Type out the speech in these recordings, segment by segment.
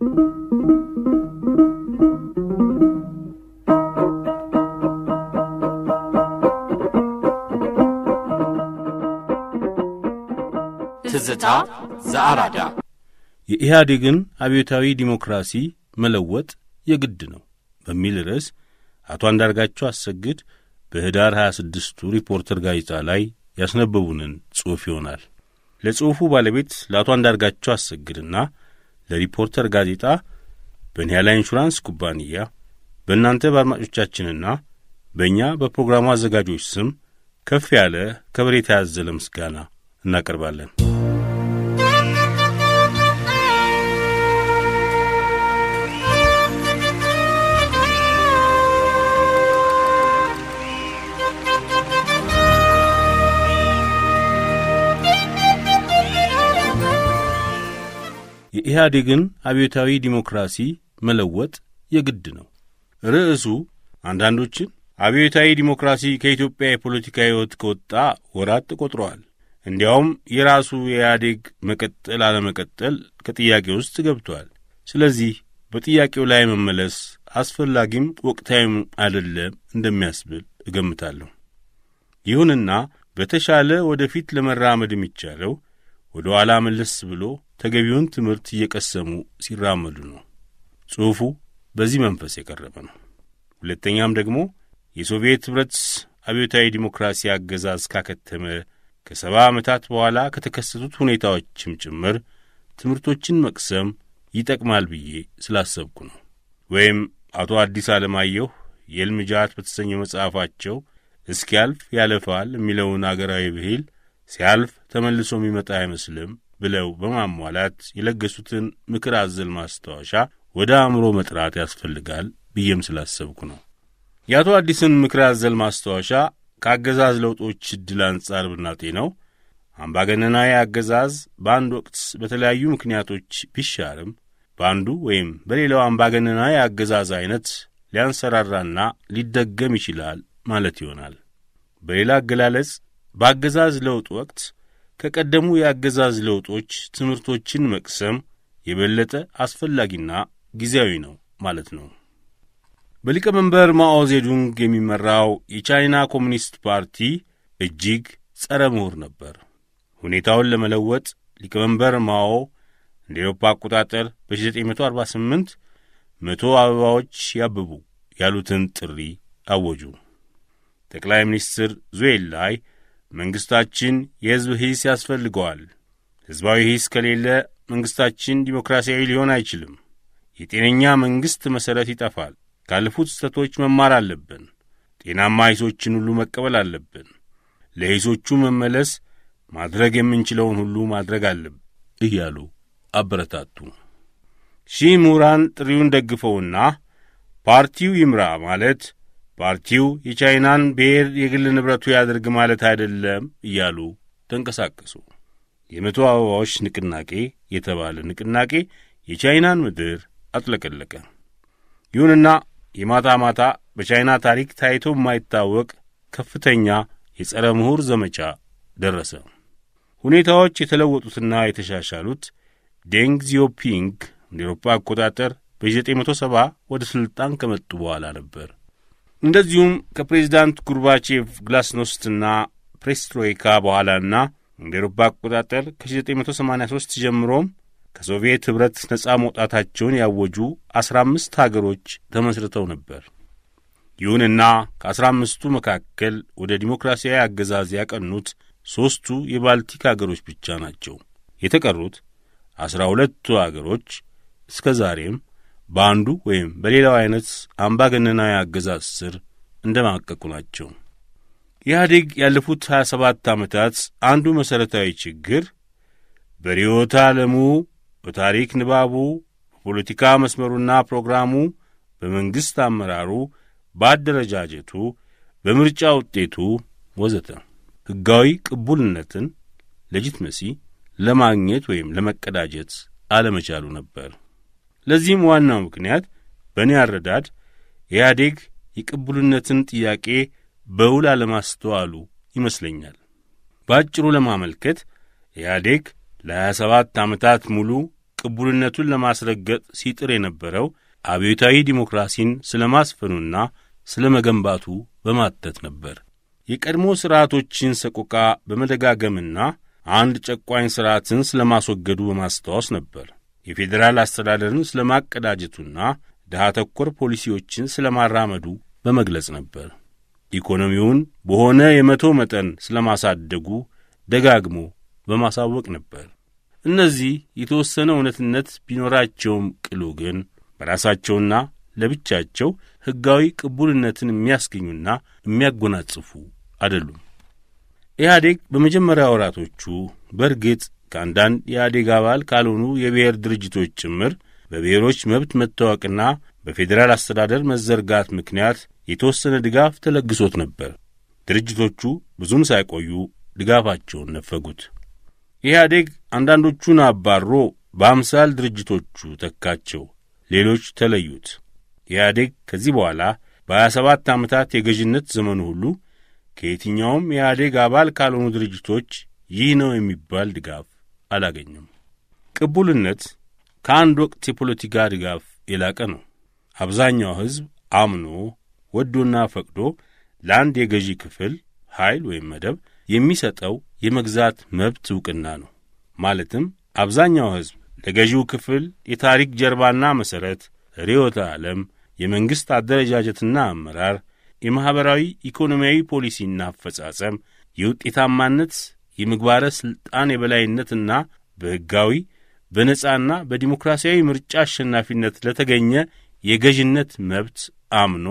ትዝታ ዘአራዳ የኢህአዴግን አብዮታዊ ዲሞክራሲ መለወጥ የግድ ነው በሚል ርዕስ አቶ አንዳርጋቸው አሰግድ በህዳር 26ቱ ሪፖርተር ጋዜጣ ላይ ያስነበቡንን ጽሑፍ ይሆናል። ለጽሑፉ ባለቤት ለአቶ አንዳርጋቸው አሰግድና ለሪፖርተር ጋዜጣ፣ በኒያላ ኢንሹራንስ ኩባንያ፣ በእናንተ በአድማጮቻችንና በእኛ በፕሮግራሙ አዘጋጆች ስም ከፍ ያለ ከበሬታ ያዘለ ምስጋና እናቀርባለን። የኢህአዴግን አብዮታዊ ዲሞክራሲ መለወጥ የግድ ነው። ርዕሱ አንዳንዶችን አብዮታዊ ዲሞክራሲ ከኢትዮጵያ የፖለቲካ ሕይወት ከወጣ ወራት ተቆጥረዋል። እንዲያውም የራሱ የኢህአዴግ መቀጠል አለመቀጠል ከጥያቄ ውስጥ ገብቷል። ስለዚህ በጥያቄው ላይ መመለስ አስፈላጊም ወቅታዊም አይደለም እንደሚያስብል እገምታለሁ። ይሁንና በተሻለ ወደፊት ለመራመድ የሚቻለው ወደ ኋላ መለስ ብሎ ተገቢውን ትምህርት እየቀሰሙ ሲራመዱ ነው። ጽሑፉ በዚህ መንፈስ የቀረበ ነው። ሁለተኛም ደግሞ የሶቪየት ኅብረት አብዮታዊ ዲሞክራሲ አገዛዝ ካከተመ ከሰባ ዓመታት በኋላ ከተከሰቱት ሁኔታዎችም ጭምር ትምህርቶችን መቅሰም ይጠቅማል ብዬ ስላሰብኩ ነው። ወይም አቶ አዲስ አለማየሁ የልምጃት በተሰኘ መጽሐፋቸው እስኪያልፍ ያለፋል የሚለውን አገራዊ ብሂል ሲያልፍ ተመልሶ የሚመጣ አይመስልም ብለው በማሟላት የለገሱትን ምክር አዘል ማስታወሻ ወደ አእምሮ መጥራት ያስፈልጋል ብዬም ስላሰብኩ ነው። የአቶ አዲስን ምክር አዘል ማስታወሻ ከአገዛዝ ለውጦች ዕድል አንጻር ነው። አምባገነናዊ አገዛዝ በአንድ ወቅት በተለያዩ ምክንያቶች ቢሻርም በአንዱ ወይም በሌላው አምባገነናዊ አገዛዝ አይነት ሊያንሰራራና ሊደገም ይችላል ማለት ይሆናል። በሌላ አገላለጽ በአገዛዝ ለውጥ ወቅት ከቀደሙ የአገዛዝ ለውጦች ትምህርቶችን መቅሰም የበለጠ አስፈላጊና ጊዜያዊ ነው ማለት ነው። በሊቀመንበር ማኦ ዜዱንግ የሚመራው የቻይና ኮሚኒስት ፓርቲ እጅግ ጸረ ምሁር ነበር። ሁኔታውን ለመለወጥ ሊቀመንበር ማኦ እንደ ኤሮፓ አቆጣጠር በ1948 መቶ አበባዎች ያብቡ ያሉትን ጥሪ አወጁ። ጠቅላይ ሚኒስትር ዙዌን ላይ መንግሥታችን የሕዝብ ሂስ ያስፈልገዋል። ሕዝባዊ ሂስ ከሌለ መንግሥታችን ዲሞክራሲያዊ ሊሆን አይችልም። የጤነኛ መንግሥት መሠረት ይጠፋል። ካለፉት ስህተቶች መማር አለብን። ጤናማ ሂሶችን ሁሉ መቀበል አለብን። ለሂሶቹ መመለስ ማድረግ የምንችለውን ሁሉ ማድረግ አለብን እያሉ አበረታቱ። ሺህ ምሁራን ጥሪውን ደግፈውና ፓርቲው ይምራ ማለት ፓርቲው የቻይናን ብሔር የግል ንብረቱ ያድርግ ማለት አይደለም እያሉ ተንቀሳቀሱ። የመቶ አበባዎች ንቅናቄ የተባለ ንቅናቄ የቻይናን ምድር አጥለቀለቀ። ይሁንና የማታ ማታ በቻይና ታሪክ ታይቶ የማይታወቅ ከፍተኛ የጸረ ምሁር ዘመቻ ደረሰ። ሁኔታዎች የተለወጡትና የተሻሻሉት ዴንግ ዚዮፒንግ እንደ ኤሮፓ አቆጣጠር በ1970 ወደ ሥልጣን ከመጡ በኋላ ነበር። እንደዚሁም ከፕሬዚዳንት ጉርባቼቭ ግላስኖስትና ፕሬስትሮይካ በኋላና እንደ ኤሮፓ አቆጣጠር ከ1983 ጀምሮም ከሶቪየት ኅብረት ነጻ መውጣታቸውን ያወጁ 15 ሀገሮች ተመስርተው ነበር። ይሁንና ከ15ቱ መካከል ወደ ዲሞክራሲያዊ አገዛዝ ያቀኑት ሦስቱ የባልቲክ አገሮች ብቻ ናቸው። የተቀሩት አስራ ሁለቱ አገሮች እስከ ዛሬም በአንዱ ወይም በሌላው አይነት አምባገነናዊ አገዛዝ ስር እንደማቀቁ ናቸው። ኢህአዴግ ያለፉት 27 ዓመታት አንዱ መሠረታዊ ችግር በርዕዮተ ዓለሙ፣ በታሪክ ንባቡ፣ በፖለቲካ መስመሩና ፕሮግራሙ፣ በመንግሥት አመራሩ፣ በአደረጃጀቱ፣ በምርጫ ውጤቱ ወዘተ ሕጋዊ ቅቡልነትን ለጅትመሲ ለማግኘት ወይም ለመቀዳጀት አለመቻሉ ነበር። ለዚህም ዋናው ምክንያት በእኔ አረዳድ ኢህአዴግ የቅቡልነትን ጥያቄ በውል አለማስተዋሉ ይመስለኛል። በአጭሩ ለማመልከት ኢህአዴግ ለ27 ዓመታት ሙሉ ቅቡልነቱን ለማስረገጥ ሲጥር የነበረው አብዮታዊ ዲሞክራሲን ስለ ማስፈኑና ስለ መገንባቱ በማተት ነበር። የቀድሞ ሥርዓቶችን ሰቆቃ በመደጋገምና አንድ ጨቋኝ ሥርዓትን ስለ ማስወገዱ በማስታወስ ነበር። የፌዴራል አስተዳደርን ስለማቀዳጀቱና ድሃ ተኮር ፖሊሲዎችን ስለማራመዱ በመግለጽ ነበር። ኢኮኖሚውን በሆነ የመቶ መጠን ስለማሳደጉ ደጋግሞ በማሳወቅ ነበር። እነዚህ የተወሰነ እውነትነት ቢኖራቸውም ቅሉ ግን በራሳቸውና ለብቻቸው ሕጋዊ ቅቡልነትን የሚያስገኙና የሚያጎናጽፉ አይደሉም። ኢህአዴግ በመጀመሪያ ወራቶቹ በእርግጥ ከአንዳንድ የአዴግ አባል ካልሆኑ የብሔር ድርጅቶች ጭምር በብሔሮች መብት መታወቅና በፌዴራል አስተዳደር መዘርጋት ምክንያት የተወሰነ ድጋፍ ተለግሶት ነበር። ድርጅቶቹ ብዙም ሳይቆዩ ድጋፋቸውን ነፈጉት። ኢህአዴግ አንዳንዶቹን አባሮ በአምሳል ድርጅቶቹ ተካቸው፣ ሌሎች ተለዩት። ኢህአዴግ ከዚህ በኋላ በሀያ ሰባት ዓመታት የገዥነት ዘመኑ ሁሉ ከየትኛውም የኢህአዴግ አባል ካልሆኑ ድርጅቶች ይህ ነው የሚባል ድጋፍ አላገኘም። ቅቡልነት ከአንድ ወቅት የፖለቲካ ድጋፍ የላቀ ነው። አብዛኛው ሕዝብ አምኖ ወዶና ፈቅዶ ለአንድ የገዢ ክፍል ኃይል ወይም መደብ የሚሰጠው የመግዛት መብት ዕውቅና ነው። ማለትም አብዛኛው ሕዝብ ለገዢው ክፍል የታሪክ ጀርባና መሠረት፣ ርዕዮተ ዓለም፣ የመንግሥት አደረጃጀትና አመራር፣ የማኅበራዊ ኢኮኖሚያዊ ፖሊሲና አፈጻጸም፣ የውጤታማነት የምግባረ ሥልጣን የበላይነትና በሕጋዊ በነጻና በዲሞክራሲያዊ ምርጫ አሸናፊነት ለተገኘ የገዥነት መብት አምኖ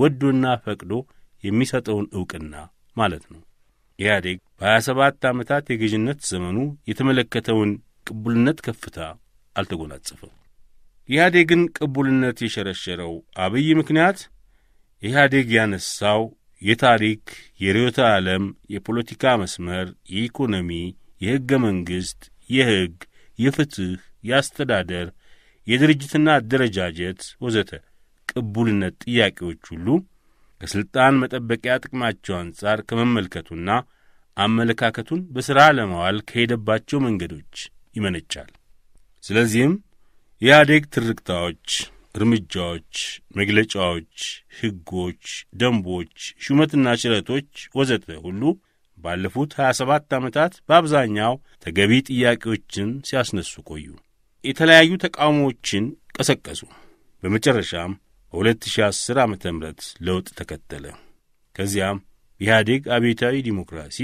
ወዶና ፈቅዶ የሚሰጠውን ዕውቅና ማለት ነው። ኢህአዴግ በሀያ ሰባት ዓመታት የገዥነት ዘመኑ የተመለከተውን ቅቡልነት ከፍታ አልተጎናጸፈም። ኢህአዴግን ቅቡልነት የሸረሸረው አብይ ምክንያት ኢህአዴግ ያነሳው የታሪክ፣ የርዕዮተ ዓለም፣ የፖለቲካ መስመር፣ የኢኮኖሚ፣ የሕገ መንግሥት፣ የሕግ፣ የፍትሕ፣ የአስተዳደር፣ የድርጅትና አደረጃጀት ወዘተ ቅቡልነት ጥያቄዎች ሁሉ ከሥልጣን መጠበቂያ ጥቅማቸው አንጻር ከመመልከቱና አመለካከቱን በሥራ ለማዋል ከሄደባቸው መንገዶች ይመነጫል። ስለዚህም የኢህአዴግ ትርክታዎች እርምጃዎች፣ መግለጫዎች፣ ሕጎች፣ ደንቦች፣ ሹመትና ችለቶች ወዘተ ሁሉ ባለፉት 27 ዓመታት በአብዛኛው ተገቢ ጥያቄዎችን ሲያስነሱ ቆዩ። የተለያዩ ተቃውሞዎችን ቀሰቀሱ። በመጨረሻም በ2010 ዓ ም ለውጥ ተከተለ። ከዚያም ኢህአዴግ አብዮታዊ ዲሞክራሲ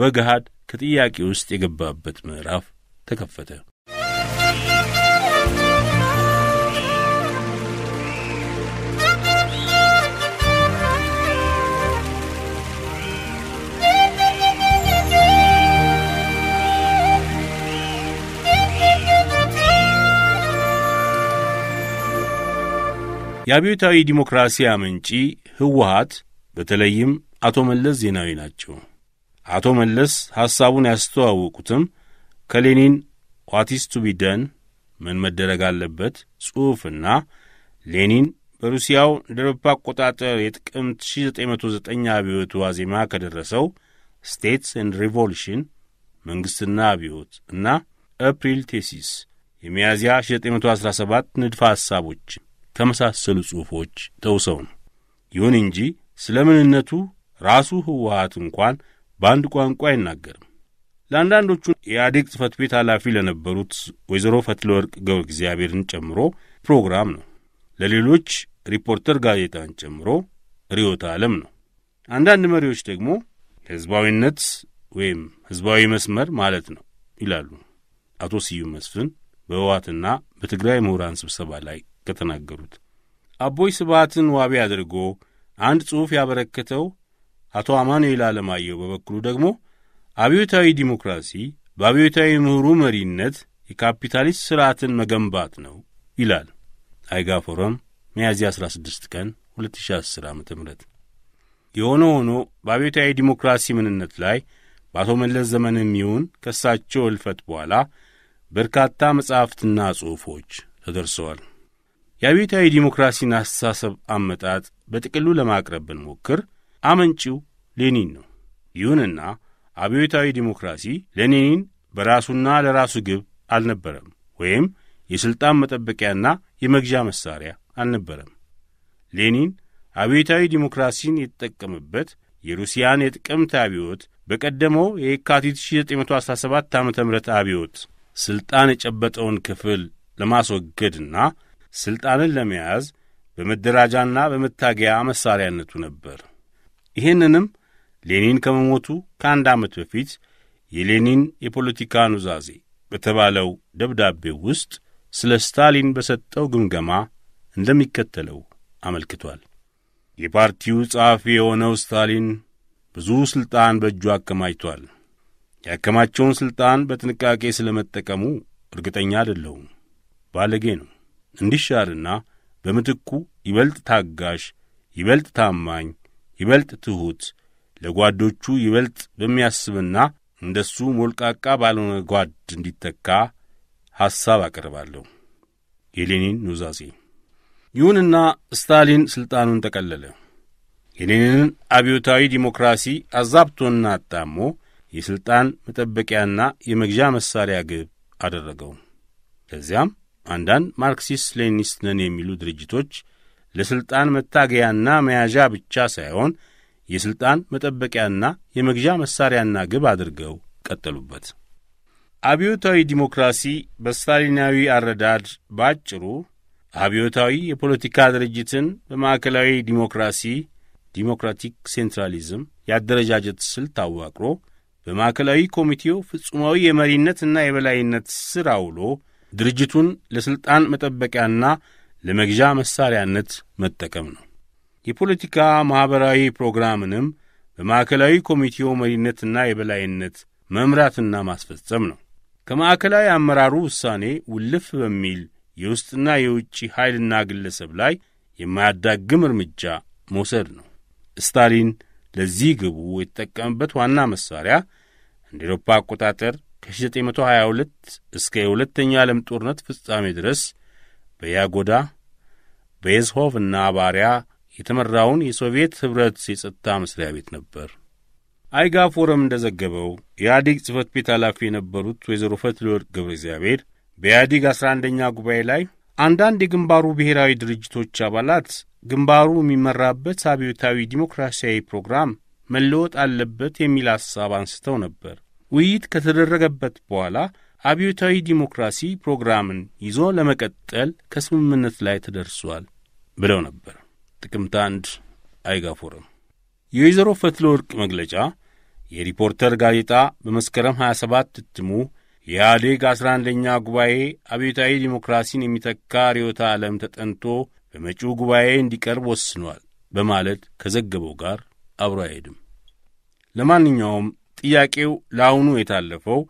በገሃድ ከጥያቄ ውስጥ የገባበት ምዕራፍ ተከፈተ። የአብዮታዊ ዲሞክራሲ አመንጪ ህወሀት በተለይም አቶ መለስ ዜናዊ ናቸው። አቶ መለስ ሐሳቡን ያስተዋወቁትም ከሌኒን ዋቲስ ቱ ምን መደረግ አለበት ጽሑፍና ሌኒን በሩሲያው እንደ አውሮፓ አቆጣጠር የጥቅምት 1909 አብዮቱ ዋዜማ ከደረሰው ስቴትስ ኤንድ ሪቮሉሽን መንግሥትና አብዮት እና ኤፕሪል ቴሲስ የሚያዝያ 1917 ንድፈ ሐሳቦችን ከመሳሰሉ ጽሑፎች ተውሰው ነው። ይሁን እንጂ ስለ ምንነቱ ራሱ ህወሀት እንኳን በአንድ ቋንቋ አይናገርም። ለአንዳንዶቹ የኢህአዴግ ጽህፈት ቤት ኃላፊ ለነበሩት ወይዘሮ ፈትለ ወርቅ ገብረ እግዚአብሔርን ጨምሮ ፕሮግራም ነው። ለሌሎች ሪፖርተር ጋዜጣን ጨምሮ ርዕዮተ ዓለም ነው። አንዳንድ መሪዎች ደግሞ ህዝባዊነት ወይም ህዝባዊ መስመር ማለት ነው ይላሉ። አቶ ስዩም መስፍን በህወሓትና በትግራይ ምሁራን ስብሰባ ላይ ከተናገሩት አቦይ ስብዓትን ዋቢ አድርጎ አንድ ጽሑፍ ያበረከተው አቶ አማኑኤል አለማየሁ በበኩሉ ደግሞ አብዮታዊ ዲሞክራሲ በአብዮታዊ ምሁሩ መሪነት የካፒታሊስት ሥርዓትን መገንባት ነው ይላል። አይጋ ፎረም ሚያዝያ 16 ቀን 2010 ዓ ም የሆነ ሆኖ በአብዮታዊ ዲሞክራሲ ምንነት ላይ በአቶ መለስ ዘመን የሚሆን ከሳቸው እልፈት በኋላ በርካታ መጻሕፍትና ጽሑፎች ተደርሰዋል። የአብዮታዊ ዲሞክራሲን አስተሳሰብ አመጣጥ በጥቅሉ ለማቅረብ ብንሞክር አመንጪው ሌኒን ነው። ይሁንና አብዮታዊ ዲሞክራሲ ለሌኒን በራሱና ለራሱ ግብ አልነበረም፣ ወይም የሥልጣን መጠበቂያና የመግዣ መሳሪያ አልነበረም። ሌኒን አብዮታዊ ዲሞክራሲን የተጠቀመበት የሩሲያን የጥቅምት አብዮት በቀደመው የካቲት 1917 ዓ ም አብዮት ሥልጣን የጨበጠውን ክፍል ለማስወገድና ሥልጣንን ለመያዝ በመደራጃና በመታገያ መሣሪያነቱ ነበር። ይህንንም ሌኒን ከመሞቱ ከአንድ ዓመት በፊት የሌኒን የፖለቲካ ኑዛዜ በተባለው ደብዳቤው ውስጥ ስለ ስታሊን በሰጠው ግምገማ እንደሚከተለው አመልክቷል። የፓርቲው ጸሐፊ የሆነው ስታሊን ብዙ ሥልጣን በእጁ አከማችቷል። ያከማቸውን ሥልጣን በጥንቃቄ ስለ መጠቀሙ እርግጠኛ አይደለሁም። ባለጌ ነው። እንዲሻርና በምትኩ ይበልጥ ታጋሽ፣ ይበልጥ ታማኝ፣ ይበልጥ ትሑት ለጓዶቹ ይበልጥ በሚያስብና እንደሱ ሞልቃቃ ባልሆነ ጓድ እንዲተካ ሐሳብ አቀርባለሁ። የሌኒን ኑዛዜ። ይሁንና ስታሊን ሥልጣኑን ጠቀለለ። የሌኒንን አብዮታዊ ዲሞክራሲ አዛብቶና አጣሞ የሥልጣን መጠበቂያና የመግዣ መሣሪያ ግብ አደረገው። ለዚያም አንዳንድ ማርክሲስት ሌኒስት ነን የሚሉ ድርጅቶች ለሥልጣን መታገያና መያዣ ብቻ ሳይሆን የሥልጣን መጠበቂያና የመግዣ መሣሪያና ግብ አድርገው ቀጠሉበት። አብዮታዊ ዲሞክራሲ በስታሊናዊ አረዳድ ባጭሩ አብዮታዊ የፖለቲካ ድርጅትን በማዕከላዊ ዲሞክራሲ ዲሞክራቲክ ሴንትራሊዝም የአደረጃጀት ስልት አዋቅሮ በማዕከላዊ ኮሚቴው ፍጹማዊ የመሪነትና የበላይነት ስር አውሎ ድርጅቱን ለሥልጣን መጠበቂያና ለመግዣ መሣሪያነት መጠቀም ነው። የፖለቲካ ማኅበራዊ ፕሮግራምንም በማዕከላዊ ኮሚቴው መሪነትና የበላይነት መምራትና ማስፈጸም ነው። ከማዕከላዊ አመራሩ ውሳኔ ውልፍ በሚል የውስጥና የውጭ ኃይልና ግለሰብ ላይ የማያዳግም እርምጃ መውሰድ ነው። ስታሊን ለዚህ ግቡ የተጠቀመበት ዋና መሣሪያ እንደ ኤሮፓ አቆጣጠር ከ1922 እስከ የሁለተኛው ዓለም ጦርነት ፍጻሜ ድረስ በያጎዳ በየዝሆፍና ባሪያ የተመራውን የሶቪየት ኅብረት የጸጥታ መስሪያ ቤት ነበር። አይጋ ፎረም እንደ ዘገበው የኢህአዴግ ጽህፈት ቤት ኃላፊ የነበሩት ወይዘሮ ፈትለወርቅ ገብረ እግዚአብሔር በኢህአዲግ 11ኛ ጉባኤ ላይ አንዳንድ የግንባሩ ብሔራዊ ድርጅቶች አባላት ግንባሩ የሚመራበት አብዮታዊ ዲሞክራሲያዊ ፕሮግራም መለወጥ አለበት የሚል ሐሳብ አንስተው ነበር። ውይይት ከተደረገበት በኋላ አብዮታዊ ዲሞክራሲ ፕሮግራምን ይዞ ለመቀጠል ከስምምነት ላይ ተደርሷል ብለው ነበር። ጥቅምት አንድ አይጋፎርም። የወይዘሮ ፈትለ ወርቅ መግለጫ የሪፖርተር ጋዜጣ በመስከረም 27 እትሙ የኢህአዴግ 11ኛ ጉባኤ አብዮታዊ ዲሞክራሲን የሚተካ ርዕዮተ ዓለም ተጠንቶ በመጪው ጉባኤ እንዲቀርብ ወስኗል በማለት ከዘገበው ጋር አብሮ አይሄድም። ለማንኛውም ጥያቄው ለአሁኑ የታለፈው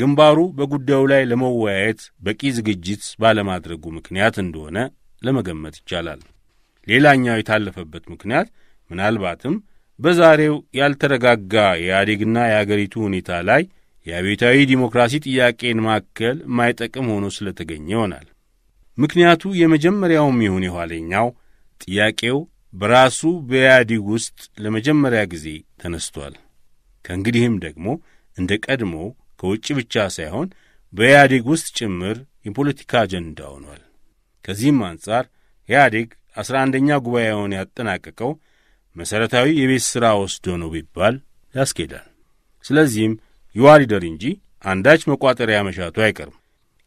ግንባሩ በጉዳዩ ላይ ለመወያየት በቂ ዝግጅት ባለማድረጉ ምክንያት እንደሆነ ለመገመት ይቻላል። ሌላኛው የታለፈበት ምክንያት ምናልባትም በዛሬው ያልተረጋጋ የኢህአዴግና የአገሪቱ ሁኔታ ላይ የአብዮታዊ ዲሞክራሲ ጥያቄን ማከል ማይጠቅም ሆኖ ስለተገኘ ይሆናል። ምክንያቱ የመጀመሪያውም ይሁን የኋለኛው ጥያቄው በራሱ በኢህአዴግ ውስጥ ለመጀመሪያ ጊዜ ተነስቷል። ከእንግዲህም ደግሞ እንደ ቀድሞ ከውጭ ብቻ ሳይሆን በኢህአዴግ ውስጥ ጭምር የፖለቲካ አጀንዳ ሆኗል። ከዚህም አንጻር ኢህአዴግ አስራ አንደኛ ጉባኤውን ያጠናቀቀው መሠረታዊ የቤት ሥራ ወስዶ ነው ቢባል ያስኬዳል። ስለዚህም ይዋሪደር እንጂ አንዳች መቋጠሪያ መሻቱ አይቀርም።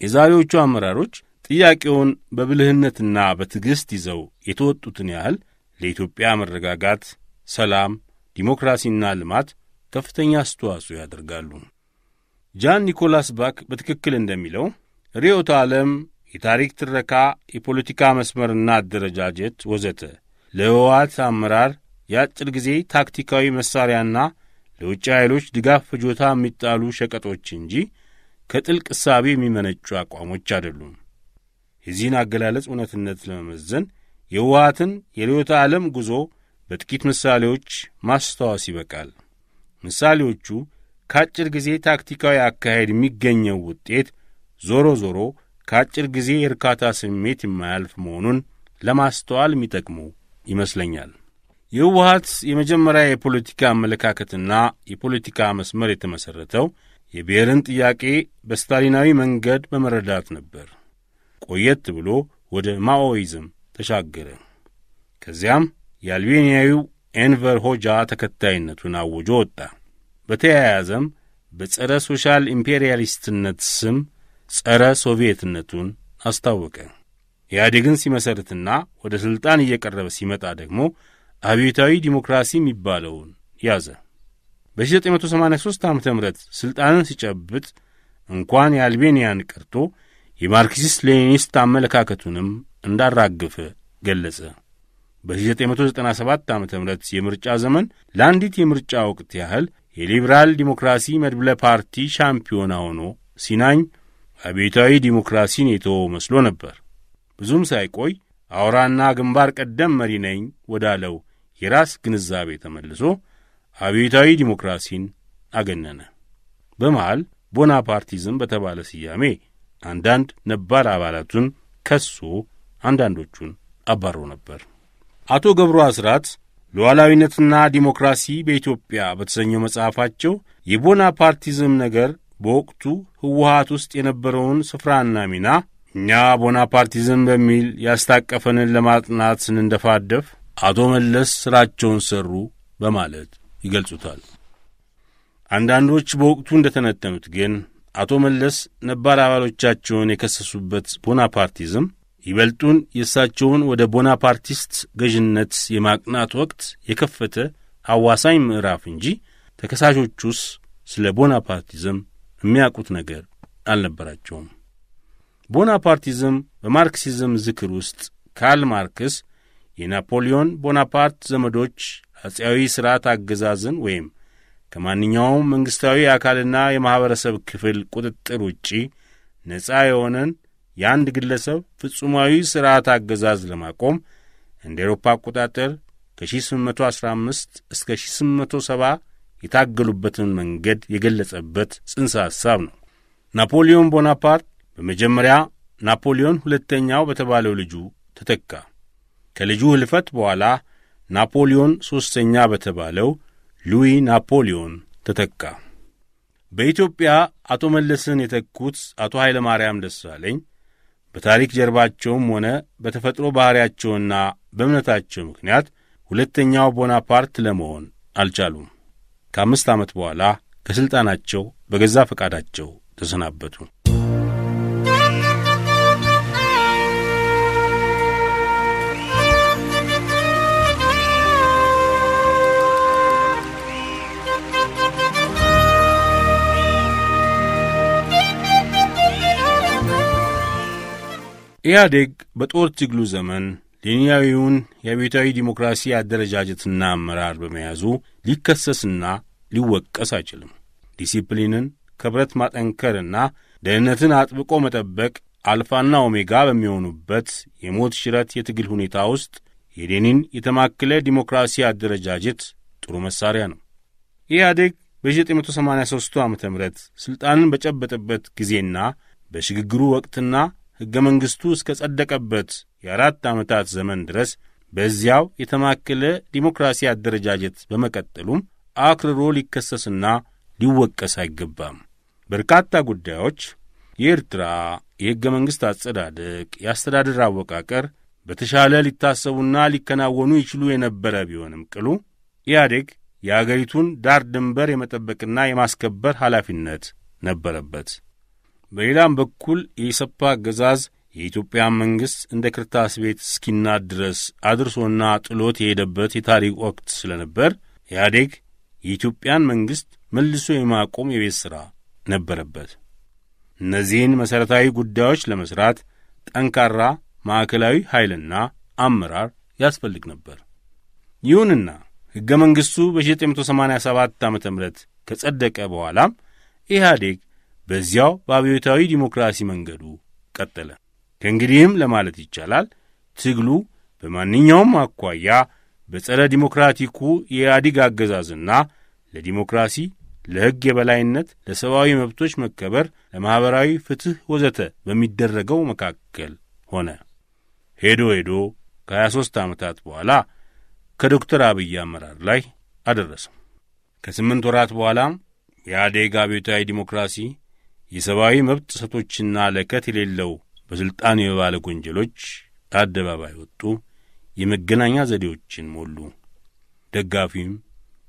የዛሬዎቹ አመራሮች ጥያቄውን በብልህነትና በትዕግሥት ይዘው የተወጡትን ያህል ለኢትዮጵያ መረጋጋት፣ ሰላም፣ ዲሞክራሲና ልማት ከፍተኛ አስተዋጽኦ ያደርጋሉ። ጃን ኒኮላስ ባክ በትክክል እንደሚለው ርዕዮተ ዓለም፣ የታሪክ ትረካ፣ የፖለቲካ መስመርና አደረጃጀት ወዘተ ለህወሓት አመራር የአጭር ጊዜ ታክቲካዊ መሣሪያና ለውጭ ኃይሎች ድጋፍ ፍጆታ የሚጣሉ ሸቀጦች እንጂ ከጥልቅ እሳቤ የሚመነጩ አቋሞች አይደሉም። የዚህን አገላለጽ እውነትነት ለመመዘን የህወሓትን የርዕዮተ ዓለም ጉዞ በጥቂት ምሳሌዎች ማስታወስ ይበቃል። ምሳሌዎቹ ከአጭር ጊዜ ታክቲካዊ አካሄድ የሚገኘው ውጤት ዞሮ ዞሮ ከአጭር ጊዜ የእርካታ ስሜት የማያልፍ መሆኑን ለማስተዋል የሚጠቅሙ ይመስለኛል። የህወሀት የመጀመሪያ የፖለቲካ አመለካከትና የፖለቲካ መስመር የተመሠረተው የብሔርን ጥያቄ በስታሊናዊ መንገድ በመረዳት ነበር። ቆየት ብሎ ወደ ማኦይዝም ተሻገረ። ከዚያም የአልቤኒያዊው ኤንቨር ሆጃ ተከታይነቱን አውጆ ወጣ። በተያያዘም በጸረ ሶሻል ኢምፔሪያሊስትነት ስም ጸረ ሶቪየትነቱን አስታወቀ። ኢህአዴግን ሲመሠረትና ወደ ሥልጣን እየቀረበ ሲመጣ ደግሞ አብዮታዊ ዲሞክራሲ የሚባለውን ያዘ። በ1983 ዓ ም ሥልጣንን ሲጨብጥ እንኳን የአልቤኒያን ቀርቶ የማርክሲስት ሌኒኒስት አመለካከቱንም እንዳራግፈ ገለጸ። በ1997 ዓ ም የምርጫ ዘመን ለአንዲት የምርጫ ወቅት ያህል የሊብራል ዲሞክራሲ መድብለ ፓርቲ ሻምፒዮና ሆኖ ሲናኝ አብዮታዊ ዲሞክራሲን የተወ መስሎ ነበር። ብዙም ሳይቆይ አውራና ግንባር ቀደም መሪ ነኝ ወዳለው የራስ ግንዛቤ ተመልሶ አብዮታዊ ዲሞክራሲን አገነነ። በመሃል ቦናፓርቲዝም በተባለ ስያሜ አንዳንድ ነባር አባላቱን ከሶ አንዳንዶቹን አባሮ ነበር። አቶ ገብሩ አስራት ሉዓላዊነትና ዲሞክራሲ በኢትዮጵያ በተሰኘው መጽሐፋቸው የቦናፓርቲዝም ነገር በወቅቱ ህወሀት ውስጥ የነበረውን ስፍራና ሚና እኛ ቦናፓርቲዝም በሚል ያስታቀፈንን ለማጥናት ስንንደፋደፍ አቶ መለስ ሥራቸውን ሠሩ በማለት ይገልጹታል። አንዳንዶች በወቅቱ ተነተኑት ግን አቶ መለስ ነባር አባሎቻቸውን የከሰሱበት ቦናፓርቲዝም ይበልጡን የእሳቸውን ወደ ቦናፓርቲስት ገዥነት የማቅናት ወቅት የከፈተ አዋሳኝ ምዕራፍ እንጂ ተከሳሾቹስ ስለ ቦናፓርቲዝም የሚያውቁት ነገር አልነበራቸውም። ቦናፓርቲዝም በማርክሲዝም ዝክር ውስጥ ካርል ማርክስ የናፖሊዮን ቦናፓርት ዘመዶች አጼያዊ ሥርዓት አገዛዝን ወይም ከማንኛውም መንግሥታዊ አካልና የማኅበረሰብ ክፍል ቁጥጥር ውጪ ነጻ የሆነን የአንድ ግለሰብ ፍጹማዊ ሥርዓት አገዛዝ ለማቆም እንደ ኤሮፓ አቆጣጠር ከ1815 እስከ 1870 የታገሉበትን መንገድ የገለጸበት ጽንሰ ሐሳብ ነው። ናፖሊዮን ቦናፓርት በመጀመሪያ ናፖሊዮን ሁለተኛው በተባለው ልጁ ተተካ። ከልጁ ሕልፈት በኋላ ናፖሊዮን ሦስተኛ በተባለው ሉዊ ናፖሊዮን ተተካ። በኢትዮጵያ አቶ መለስን የተኩት አቶ ኃይለ ማርያም ደሳለኝ በታሪክ ጀርባቸውም ሆነ በተፈጥሮ ባሕሪያቸውና በእምነታቸው ምክንያት ሁለተኛው ቦናፓርት ለመሆን አልቻሉም። ከአምስት ዓመት በኋላ ከሥልጣናቸው በገዛ ፈቃዳቸው ተሰናበቱ። ኢህአዴግ በጦር ትግሉ ዘመን ሌኒያዊውን የአብዮታዊ ዲሞክራሲ አደረጃጀትና አመራር በመያዙ ሊከሰስና ሊወቀስ አይችልም። ዲሲፕሊንን ከብረት ማጠንከርና ደህንነትን አጥብቆ መጠበቅ አልፋና ኦሜጋ በሚሆኑበት የሞት ሽረት የትግል ሁኔታ ውስጥ የሌኒን የተማከለ ዲሞክራሲ አደረጃጀት ጥሩ መሣሪያ ነው። ኢህአዴግ በ1983 ዓ ም ሥልጣንን በጨበጠበት ጊዜና በሽግግሩ ወቅትና ሕገ መንግሥቱ እስከ ጸደቀበት የአራት ዓመታት ዘመን ድረስ በዚያው የተማከለ ዲሞክራሲ አደረጃጀት በመቀጠሉም አክርሮ ሊከሰስና ሊወቀስ አይገባም። በርካታ ጉዳዮች የኤርትራ የሕገ መንግሥት አጸዳደቅ፣ የአስተዳደር አወቃቀር በተሻለ ሊታሰቡና ሊከናወኑ ይችሉ የነበረ ቢሆንም ቅሉ ኢህአዴግ የአገሪቱን ዳር ድንበር የመጠበቅና የማስከበር ኃላፊነት ነበረበት። በሌላም በኩል የኢሰፓ አገዛዝ የኢትዮጵያ መንግሥት እንደ ክርታስ ቤት እስኪናድ ድረስ አድርሶና ጥሎት የሄደበት የታሪክ ወቅት ስለነበር ኢህአዴግ የኢትዮጵያን መንግሥት መልሶ የማቆም የቤት ሥራ ነበረበት። እነዚህን መሠረታዊ ጉዳዮች ለመሥራት ጠንካራ ማዕከላዊ ኃይልና አመራር ያስፈልግ ነበር። ይሁንና ሕገ መንግሥቱ በ1987 ዓ ም ከጸደቀ በኋላም ኢህአዴግ በዚያው በአብዮታዊ ዲሞክራሲ መንገዱ ቀጠለ። ከእንግዲህም ለማለት ይቻላል ትግሉ በማንኛውም አኳያ በጸረ ዲሞክራቲኩ የኢህአዲግ አገዛዝና ለዲሞክራሲ፣ ለሕግ የበላይነት፣ ለሰብአዊ መብቶች መከበር፣ ለማኅበራዊ ፍትሕ ወዘተ በሚደረገው መካከል ሆነ። ሄዶ ሄዶ ከ23 ዓመታት በኋላ ከዶክተር አብይ አመራር ላይ አደረሰም። ከስምንት ወራት በኋላም የአዴግ አብዮታዊ ዲሞክራሲ የሰብአዊ መብት ጥሰቶችና ለከት የሌለው በሥልጣን የባለ ወንጀሎች አደባባይ ወጡ፣ የመገናኛ ዘዴዎችን ሞሉ። ደጋፊም፣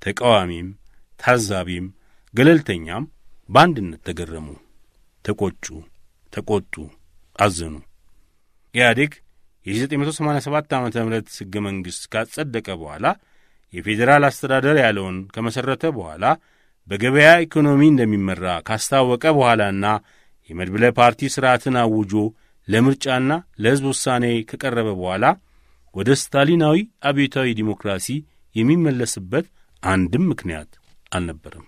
ተቃዋሚም፣ ታዛቢም፣ ገለልተኛም በአንድነት ተገረሙ፣ ተቆጩ፣ ተቆጡ፣ አዘኑ። ኢህአዴግ የ1987 ዓ ም ሕገ መንግሥት ካጸደቀ በኋላ የፌዴራል አስተዳደር ያለውን ከመሠረተ በኋላ በገበያ ኢኮኖሚ እንደሚመራ ካስታወቀ በኋላና የመድብለ ፓርቲ ሥርዓትን አውጆ ለምርጫና ለሕዝብ ውሳኔ ከቀረበ በኋላ ወደ ስታሊናዊ አብዮታዊ ዲሞክራሲ የሚመለስበት አንድም ምክንያት አልነበረም።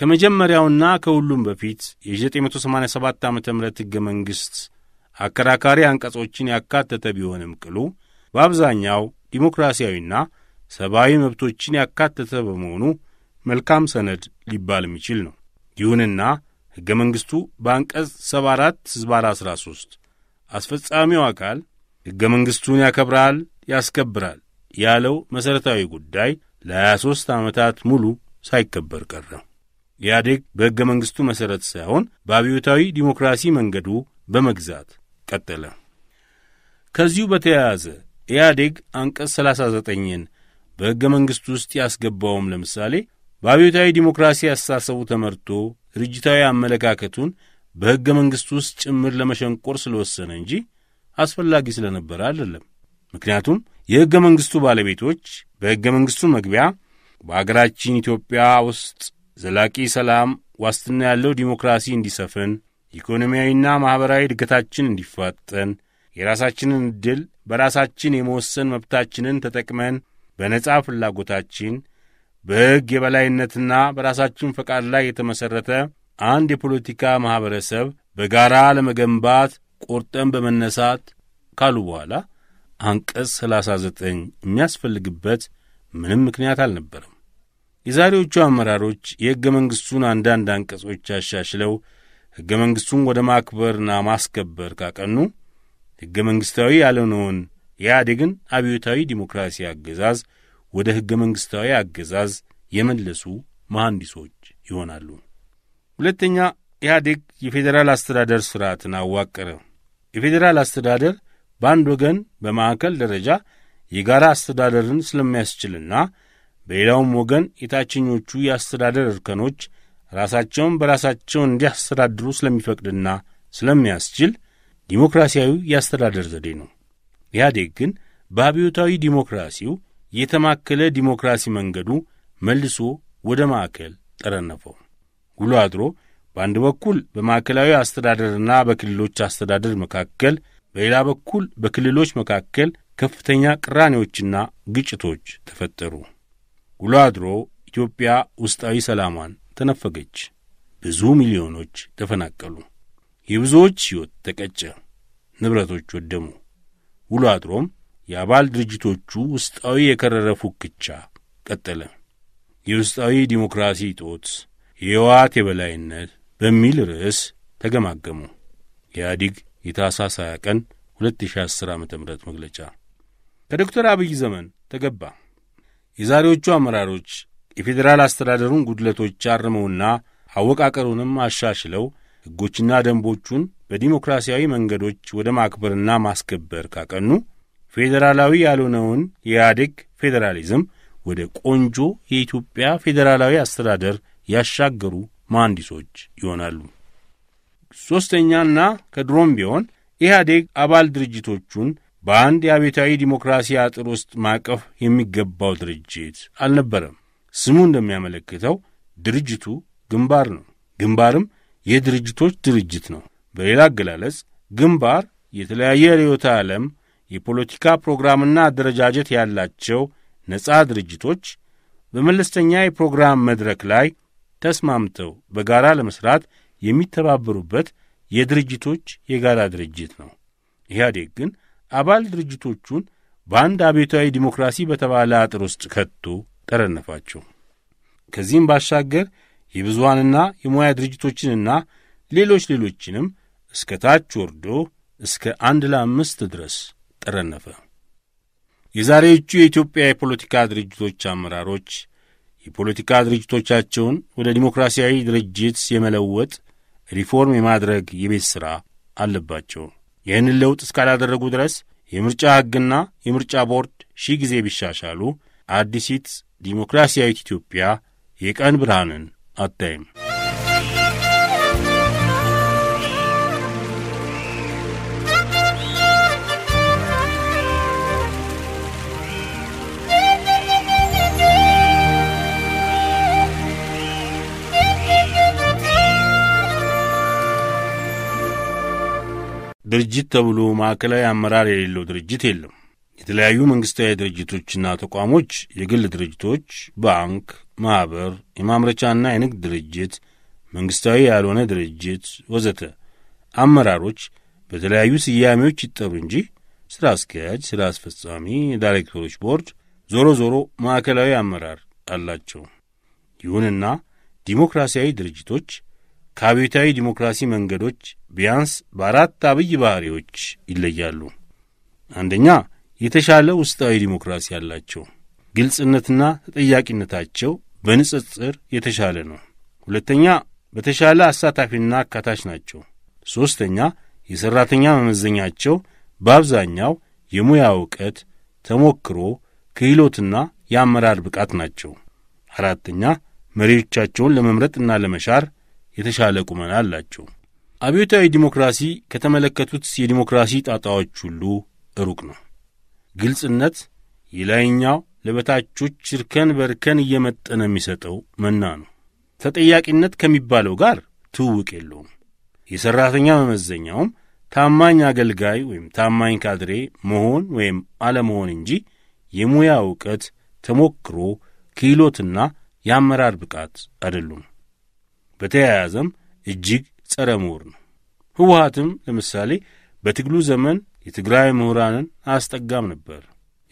ከመጀመሪያውና ከሁሉም በፊት የ1987 ዓ ም ሕገ መንግሥት አከራካሪ አንቀጾችን ያካተተ ቢሆንም ቅሉ በአብዛኛው ዲሞክራሲያዊና ሰብአዊ መብቶችን ያካተተ በመሆኑ መልካም ሰነድ ሊባል የሚችል ነው። ይሁንና ሕገ መንግሥቱ በአንቀጽ 74 ሕዝባር 13 አስፈጻሚው አካል ሕገ መንግሥቱን ያከብራል፣ ያስከብራል ያለው መሠረታዊ ጉዳይ ለ23 ዓመታት ሙሉ ሳይከበር ቀረ። ኢህአዴግ በሕገ መንግሥቱ መሠረት ሳይሆን በአብዮታዊ ዲሞክራሲ መንገዱ በመግዛት ቀጠለ። ከዚሁ በተያያዘ ኢህአዴግ አንቀጽ 39ን በሕገ መንግሥቱ ውስጥ ያስገባውም ለምሳሌ በአብዮታዊ ዲሞክራሲ አስተሳሰቡ ተመርቶ ድርጅታዊ አመለካከቱን በሕገ መንግሥቱ ውስጥ ጭምር ለመሸንቆር ስለወሰነ እንጂ አስፈላጊ ስለነበረ አይደለም። ምክንያቱም የሕገ መንግሥቱ ባለቤቶች በሕገ መንግሥቱ መግቢያ በአገራችን ኢትዮጵያ ውስጥ ዘላቂ ሰላም ዋስትና ያለው ዲሞክራሲ እንዲሰፍን፣ ኢኮኖሚያዊና ማኅበራዊ እድገታችን እንዲፋጠን፣ የራሳችንን ዕድል በራሳችን የመወሰን መብታችንን ተጠቅመን በነጻ ፍላጎታችን በሕግ የበላይነትና በራሳችን ፈቃድ ላይ የተመሠረተ አንድ የፖለቲካ ማኅበረሰብ በጋራ ለመገንባት ቆርጠን በመነሳት ካሉ በኋላ አንቀጽ 39 የሚያስፈልግበት ምንም ምክንያት አልነበረም። የዛሬዎቹ አመራሮች የሕገ መንግሥቱን አንዳንድ አንቀጾች አሻሽለው ሕገ መንግሥቱን ወደ ማክበርና ማስከበር ካቀኑ ሕገ መንግሥታዊ ያልሆነውን የኢህአዴግን አብዮታዊ ዲሞክራሲ አገዛዝ ወደ ሕገ መንግሥታዊ አገዛዝ የመለሱ መሐንዲሶች ይሆናሉ። ሁለተኛ፣ ኢህአዴግ የፌዴራል አስተዳደር ሥርዓትን አዋቀረ። የፌዴራል አስተዳደር በአንድ ወገን በማዕከል ደረጃ የጋራ አስተዳደርን ስለሚያስችልና በሌላውም ወገን የታችኞቹ የአስተዳደር እርከኖች ራሳቸውን በራሳቸው እንዲያስተዳድሩ ስለሚፈቅድና ስለሚያስችል ዲሞክራሲያዊ የአስተዳደር ዘዴ ነው። ኢህአዴግ ግን በአብዮታዊ ዲሞክራሲው የተማከለ ዲሞክራሲ መንገዱ መልሶ ወደ ማዕከል ጠረነፈው። ውሎ አድሮ በአንድ በኩል በማዕከላዊ አስተዳደርና በክልሎች አስተዳደር መካከል፣ በሌላ በኩል በክልሎች መካከል ከፍተኛ ቅራኔዎችና ግጭቶች ተፈጠሩ። ውሎ አድሮ ኢትዮጵያ ውስጣዊ ሰላሟን ተነፈገች። ብዙ ሚሊዮኖች ተፈናቀሉ። የብዙዎች ሕይወት ተቀጨ። ንብረቶች ወደሙ። ውሎ አድሮም የአባል ድርጅቶቹ ውስጣዊ የከረረ ፉክቻ ቀጠለ። የውስጣዊ ዲሞክራሲ ጦት፣ የህወሓት የበላይነት በሚል ርዕስ ተገማገሙ። የኢህአዴግ የታህሳስ 20 ቀን 2010 ዓ ም መግለጫ ከዶክተር አብይ ዘመን ተገባ። የዛሬዎቹ አመራሮች የፌዴራል አስተዳደሩን ጉድለቶች አርመውና አወቃቀሩንም አሻሽለው ሕጎችና ደንቦቹን በዲሞክራሲያዊ መንገዶች ወደ ማክበርና ማስከበር ካቀኑ ፌዴራላዊ ያልሆነውን የኢህአዴግ ፌዴራሊዝም ወደ ቆንጆ የኢትዮጵያ ፌዴራላዊ አስተዳደር ያሻገሩ መሐንዲሶች ይሆናሉ። ሦስተኛና ከድሮም ቢሆን ኢህአዴግ አባል ድርጅቶቹን በአንድ የአብዮታዊ ዲሞክራሲ አጥር ውስጥ ማቀፍ የሚገባው ድርጅት አልነበረም። ስሙ እንደሚያመለክተው ድርጅቱ ግንባር ነው። ግንባርም የድርጅቶች ድርጅት ነው። በሌላ አገላለጽ ግንባር የተለያየ ርዕዮተ ዓለም የፖለቲካ ፕሮግራምና አደረጃጀት ያላቸው ነፃ ድርጅቶች በመለስተኛ የፕሮግራም መድረክ ላይ ተስማምተው በጋራ ለመስራት የሚተባበሩበት የድርጅቶች የጋራ ድርጅት ነው። ኢህአዴግ ግን አባል ድርጅቶቹን በአንድ አብዮታዊ ዲሞክራሲ በተባለ አጥር ውስጥ ከቶ ጠረነፋቸው። ከዚህም ባሻገር የብዙሃንና የሙያ ድርጅቶችንና ሌሎች ሌሎችንም እስከ ታች ወርዶ እስከ አንድ ለአምስት ድረስ ተረነፈ። የዛሬዎቹ የኢትዮጵያ የፖለቲካ ድርጅቶች አመራሮች የፖለቲካ ድርጅቶቻቸውን ወደ ዲሞክራሲያዊ ድርጅት የመለወጥ ሪፎርም የማድረግ የቤት ሥራ አለባቸው። ይህንን ለውጥ እስካላደረጉ ድረስ የምርጫ ሕግና የምርጫ ቦርድ ሺህ ጊዜ ቢሻሻሉ አዲሲት ዲሞክራሲያዊት ኢትዮጵያ የቀን ብርሃንን አታይም። ድርጅት ተብሎ ማዕከላዊ አመራር የሌለው ድርጅት የለም። የተለያዩ መንግስታዊ ድርጅቶችና ተቋሞች፣ የግል ድርጅቶች፣ ባንክ፣ ማኅበር፣ የማምረቻና የንግድ ድርጅት፣ መንግስታዊ ያልሆነ ድርጅት ወዘተ አመራሮች በተለያዩ ስያሜዎች ይጠሩ እንጂ ሥራ አስኪያጅ፣ ሥራ አስፈጻሚ፣ ዳይሬክተሮች ቦርድ ዞሮ ዞሮ ማዕከላዊ አመራር አላቸው። ይሁንና ዲሞክራሲያዊ ድርጅቶች ከአብዮታዊ ዲሞክራሲ መንገዶች ቢያንስ በአራት አብይ ባህሪዎች ይለያሉ። አንደኛ፣ የተሻለ ውስጣዊ ዲሞክራሲ አላቸው። ግልጽነትና ተጠያቂነታቸው በንጽጽር የተሻለ ነው። ሁለተኛ፣ በተሻለ አሳታፊና አካታች ናቸው። ሦስተኛ፣ የሠራተኛ መመዘኛቸው በአብዛኛው የሙያ ዕውቀት፣ ተሞክሮ፣ ክህሎትና የአመራር ብቃት ናቸው። አራተኛ፣ መሪዎቻቸውን ለመምረጥና ለመሻር የተሻለ ቁመና አላቸው። አብዮታዊ ዲሞክራሲ ከተመለከቱት የዲሞክራሲ ጣጣዎች ሁሉ ሩቅ ነው። ግልጽነት የላይኛው ለበታቾች እርከን በእርከን እየመጠነ የሚሰጠው መና ነው። ተጠያቂነት ከሚባለው ጋር ትውውቅ የለውም። የሠራተኛ መመዘኛውም ታማኝ አገልጋይ ወይም ታማኝ ካድሬ መሆን ወይም አለመሆን እንጂ የሙያ ዕውቀት፣ ተሞክሮ፣ ክህሎትና የአመራር ብቃት አይደሉም። በተያያዘም እጅግ ጸረ ምሁር ነው። ህወሀትም ለምሳሌ በትግሉ ዘመን የትግራይ ምሁራንን አያስጠጋም ነበር።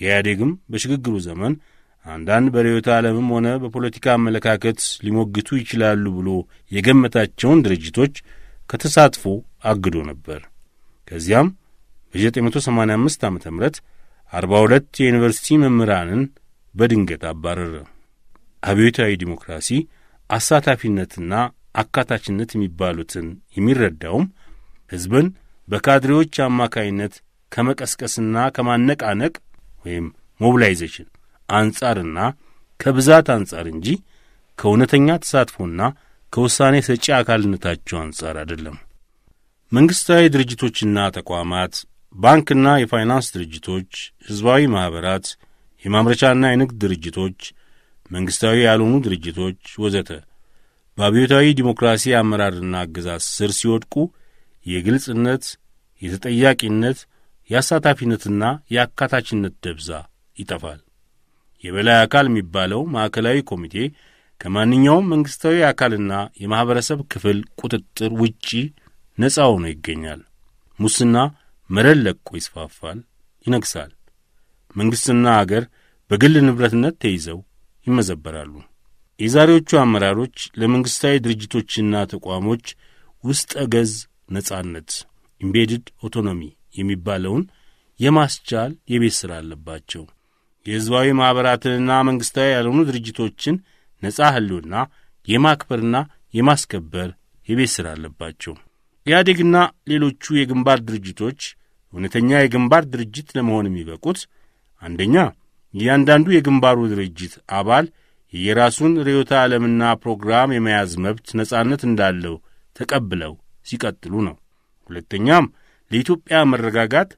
የኢህአዴግም በሽግግሩ ዘመን አንዳንድ በርዕዮተ ዓለምም ሆነ በፖለቲካ አመለካከት ሊሞግቱ ይችላሉ ብሎ የገመታቸውን ድርጅቶች ከተሳትፎ አግዶ ነበር። ከዚያም በ1985 ዓ ም 42 የዩኒቨርሲቲ መምህራንን በድንገት አባረረ። አብዮታዊ ዲሞክራሲ አሳታፊነትና አካታችነት የሚባሉትን የሚረዳውም ሕዝብን በካድሬዎች አማካይነት ከመቀስቀስና ከማነቃነቅ ወይም ሞቢላይዜሽን አንጻርና ከብዛት አንጻር እንጂ ከእውነተኛ ተሳትፎና ከውሳኔ ሰጪ አካልነታቸው አንጻር አይደለም። መንግሥታዊ ድርጅቶችና ተቋማት፣ ባንክና የፋይናንስ ድርጅቶች፣ ሕዝባዊ ማኅበራት፣ የማምረቻና የንግድ ድርጅቶች መንግሥታዊ ያልሆኑ ድርጅቶች ወዘተ በአብዮታዊ ዲሞክራሲ አመራርና አገዛዝ ስር ሲወድቁ የግልጽነት፣ የተጠያቂነት፣ የአሳታፊነትና የአካታችነት ደብዛ ይጠፋል። የበላይ አካል የሚባለው ማዕከላዊ ኮሚቴ ከማንኛውም መንግሥታዊ አካልና የማኅበረሰብ ክፍል ቁጥጥር ውጪ ነፃ ሆኖ ይገኛል። ሙስና መረል ለቆ ይስፋፋል፣ ይነግሳል። መንግሥትና አገር በግል ንብረትነት ተይዘው ይመዘበራሉ። የዛሬዎቹ አመራሮች ለመንግሥታዊ ድርጅቶችና ተቋሞች ውስጠ ገዝ ነጻነት ኢምቤድድ ኦቶኖሚ የሚባለውን የማስቻል የቤት ሥራ አለባቸው። የሕዝባዊ ማኅበራትንና መንግሥታዊ ያልሆኑ ድርጅቶችን ነጻ ሕልውና የማክበርና የማስከበር የቤት ሥራ አለባቸው። ኢህአዴግና ሌሎቹ የግንባር ድርጅቶች እውነተኛ የግንባር ድርጅት ለመሆን የሚበቁት አንደኛ እያንዳንዱ የግንባሩ ድርጅት አባል የራሱን ርዕዮተ ዓለምና ፕሮግራም የመያዝ መብት ነጻነት እንዳለው ተቀብለው ሲቀጥሉ ነው። ሁለተኛም ለኢትዮጵያ መረጋጋት፣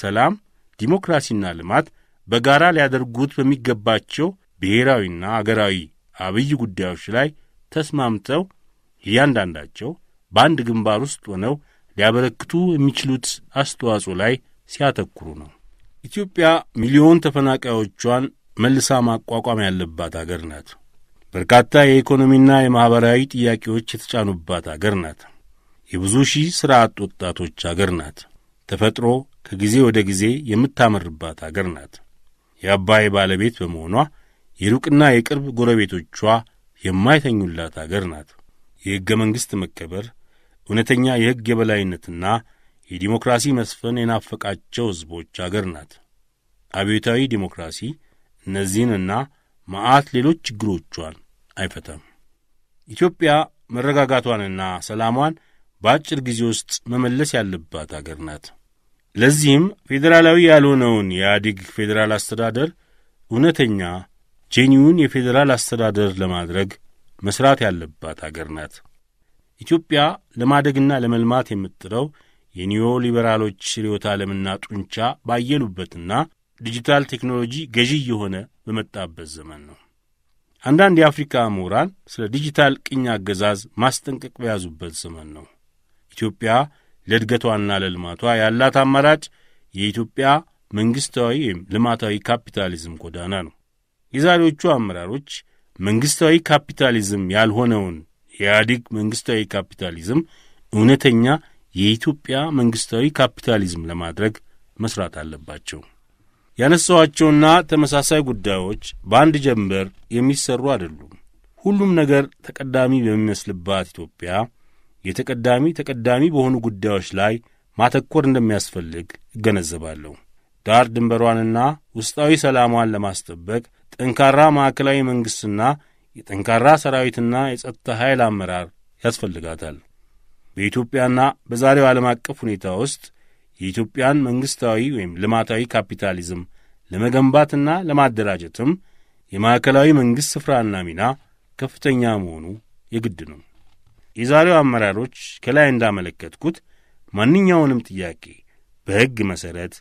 ሰላም፣ ዲሞክራሲና ልማት በጋራ ሊያደርጉት በሚገባቸው ብሔራዊና አገራዊ አብይ ጉዳዮች ላይ ተስማምተው እያንዳንዳቸው በአንድ ግንባር ውስጥ ሆነው ሊያበረክቱ የሚችሉት አስተዋጽኦ ላይ ሲያተኩሩ ነው። ኢትዮጵያ ሚሊዮን ተፈናቃዮቿን መልሳ ማቋቋም ያለባት አገር ናት። በርካታ የኢኮኖሚና የማኅበራዊ ጥያቄዎች የተጫኑባት አገር ናት። የብዙ ሺህ ሥራ አጥ ወጣቶች አገር ናት። ተፈጥሮ ከጊዜ ወደ ጊዜ የምታመርባት አገር ናት። የአባይ ባለቤት በመሆኗ የሩቅና የቅርብ ጎረቤቶቿ የማይተኙላት አገር ናት። የሕገ መንግሥት መከበር፣ እውነተኛ የሕግ የበላይነትና የዲሞክራሲ መስፈን የናፈቃቸው ሕዝቦች አገር ናት። አብዮታዊ ዲሞክራሲ እነዚህንና መዓት ሌሎች ችግሮቿን አይፈታም። ኢትዮጵያ መረጋጋቷንና ሰላሟን በአጭር ጊዜ ውስጥ መመለስ ያለባት አገር ናት። ለዚህም ፌዴራላዊ ያልሆነውን የኢህአዴግ ፌዴራል አስተዳደር እውነተኛ ጄኒውን የፌዴራል አስተዳደር ለማድረግ መስራት ያለባት አገር ናት። ኢትዮጵያ ለማደግና ለመልማት የምትጥረው የኒዮ ሊበራሎች ርዕዮተ ዓለምና ጡንቻ ባየሉበትና ዲጂታል ቴክኖሎጂ ገዢ የሆነ በመጣበት ዘመን ነው። አንዳንድ የአፍሪካ ምሁራን ስለ ዲጂታል ቅኝ አገዛዝ ማስጠንቀቅ በያዙበት ዘመን ነው። ኢትዮጵያ ለእድገቷና ለልማቷ ያላት አማራጭ የኢትዮጵያ መንግሥታዊ ወይም ልማታዊ ካፒታሊዝም ጎዳና ነው። የዛሬዎቹ አመራሮች መንግሥታዊ ካፒታሊዝም ያልሆነውን የኢህአዴግ መንግሥታዊ ካፒታሊዝም እውነተኛ የኢትዮጵያ መንግሥታዊ ካፒታሊዝም ለማድረግ መሥራት አለባቸው። ያነሳኋቸውና ተመሳሳይ ጉዳዮች በአንድ ጀንበር የሚሠሩ አይደሉም። ሁሉም ነገር ተቀዳሚ በሚመስልባት ኢትዮጵያ የተቀዳሚ ተቀዳሚ በሆኑ ጉዳዮች ላይ ማተኮር እንደሚያስፈልግ እገነዘባለሁ። ዳር ድንበሯንና ውስጣዊ ሰላሟን ለማስጠበቅ ጠንካራ ማዕከላዊ መንግሥትና የጠንካራ ሰራዊትና የጸጥታ ኃይል አመራር ያስፈልጋታል። በኢትዮጵያና በዛሬው ዓለም አቀፍ ሁኔታ ውስጥ የኢትዮጵያን መንግሥታዊ ወይም ልማታዊ ካፒታሊዝም ለመገንባትና ለማደራጀትም የማዕከላዊ መንግሥት ስፍራና ሚና ከፍተኛ መሆኑ የግድ ነው። የዛሬው አመራሮች ከላይ እንዳመለከትኩት ማንኛውንም ጥያቄ በሕግ መሠረት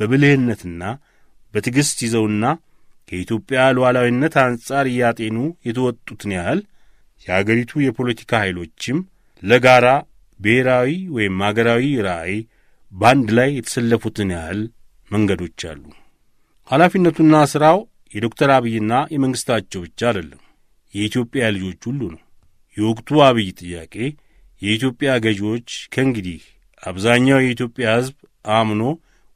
በብልህነትና በትዕግሥት ይዘውና ከኢትዮጵያ ሉዓላዊነት አንጻር እያጤኑ የተወጡትን ያህል የአገሪቱ የፖለቲካ ኃይሎችም ለጋራ ብሔራዊ ወይም አገራዊ ራዕይ በአንድ ላይ የተሰለፉትን ያህል መንገዶች አሉ። ኃላፊነቱና ሥራው የዶክተር አብይና የመንግሥታቸው ብቻ አይደለም፣ የኢትዮጵያ ልጆች ሁሉ ነው። የወቅቱ አብይ ጥያቄ የኢትዮጵያ ገዢዎች ከእንግዲህ አብዛኛው የኢትዮጵያ ሕዝብ አምኖ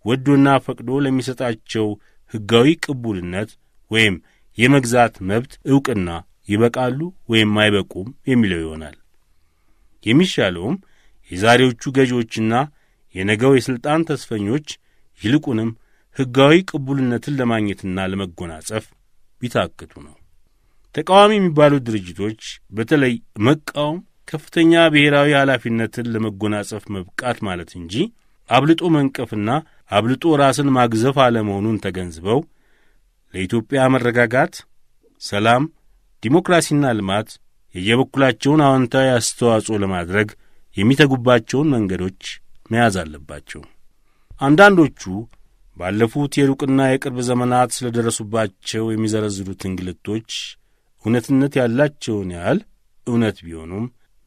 ወዶና ፈቅዶ ለሚሰጣቸው ሕጋዊ ቅቡልነት ወይም የመግዛት መብት ዕውቅና ይበቃሉ ወይም አይበቁም የሚለው ይሆናል። የሚሻለውም የዛሬዎቹ ገዢዎችና የነገው የሥልጣን ተስፈኞች ይልቁንም ሕጋዊ ቅቡልነትን ለማግኘትና ለመጎናጸፍ ቢታክቱ ነው። ተቃዋሚ የሚባሉት ድርጅቶች በተለይ መቃወም ከፍተኛ ብሔራዊ ኃላፊነትን ለመጎናጸፍ መብቃት ማለት እንጂ አብልጦ መንቀፍና አብልጦ ራስን ማግዘፍ አለመሆኑን ተገንዝበው ለኢትዮጵያ መረጋጋት፣ ሰላም፣ ዲሞክራሲና ልማት የየበኩላቸውን አዎንታዊ አስተዋጽኦ ለማድረግ የሚተጉባቸውን መንገዶች መያዝ አለባቸው። አንዳንዶቹ ባለፉት የሩቅና የቅርብ ዘመናት ስለ ደረሱባቸው የሚዘረዝሩት እንግልቶች እውነትነት ያላቸውን ያህል እውነት ቢሆኑም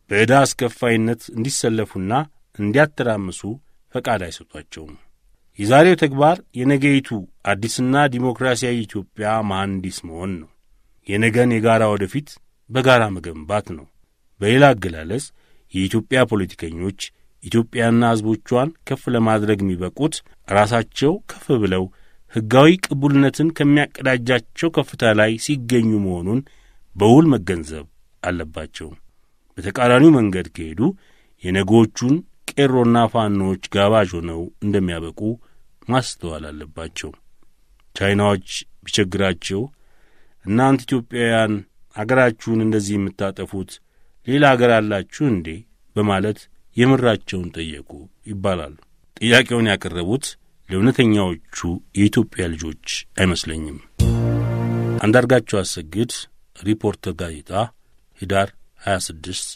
በዕዳ አስከፋይነት እንዲሰለፉና እንዲያተራምሱ ፈቃድ አይሰጧቸውም። የዛሬው ተግባር የነገይቱ አዲስና ዲሞክራሲያዊ ኢትዮጵያ መሐንዲስ መሆን ነው። የነገን የጋራ ወደፊት በጋራ መገንባት ነው። በሌላ አገላለጽ የኢትዮጵያ ፖለቲከኞች ኢትዮጵያና ሕዝቦቿን ከፍ ለማድረግ የሚበቁት ራሳቸው ከፍ ብለው ሕጋዊ ቅቡልነትን ከሚያቀዳጃቸው ከፍታ ላይ ሲገኙ መሆኑን በውል መገንዘብ አለባቸው። በተቃራኒው መንገድ ከሄዱ የነጎቹን ቄሮና ፋኖች ጋባዥ ሆነው እንደሚያበቁ ማስተዋል አለባቸው። ቻይናዎች ቢቸግራቸው እናንት ኢትዮጵያውያን አገራችሁን እንደዚህ የምታጠፉት ሌላ አገር አላችሁ እንዴ? በማለት የምራቸውን ጠየቁ ይባላሉ። ጥያቄውን ያቀረቡት ለእውነተኛዎቹ የኢትዮጵያ ልጆች አይመስለኝም። አንዳርጋቸው አሰግድ ሪፖርተር ጋዜጣ ህዳር 26